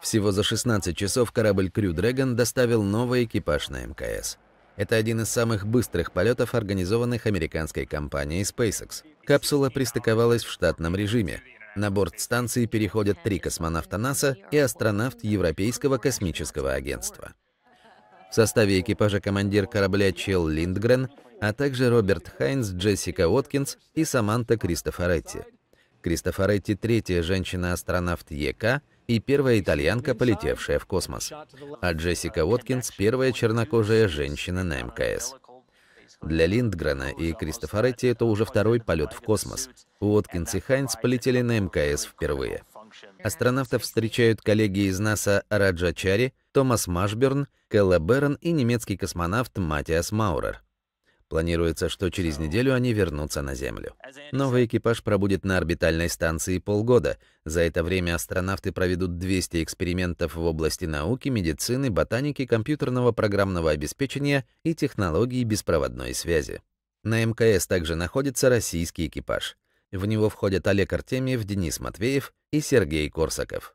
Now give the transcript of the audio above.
Всего за 16 часов корабль Crew Dragon доставил новый экипаж на МКС. Это один из самых быстрых полетов, организованных американской компанией SpaceX. Капсула пристыковалась в штатном режиме. На борт станции переходят три космонавта НАСА и астронавт Европейского космического агентства. В составе экипажа командир корабля Чел Линдгрен, а также Роберт Хайнс, Джессика Откинс и Саманта Кристофоретти. Кристофоретти – третья женщина-астронавт ЕК – и первая итальянка, полетевшая в космос. А Джессика Уоткинс — первая чернокожая женщина на МКС. Для Линдгрена и Кристофоретти это уже второй полет в космос. Уоткинс и Хайнс полетели на МКС впервые. Астронавтов встречают коллеги из НАСА Раджа Чари, Томас Машберн, Кэлла Берн и немецкий космонавт Матиас Маурер. Планируется, что через неделю они вернутся на Землю. Новый экипаж пробудет на орбитальной станции полгода. За это время астронавты проведут 200 экспериментов в области науки, медицины, ботаники, компьютерного программного обеспечения и технологий беспроводной связи. На МКС также находится российский экипаж. В него входят Олег Артемьев, Денис Матвеев и Сергей Корсаков.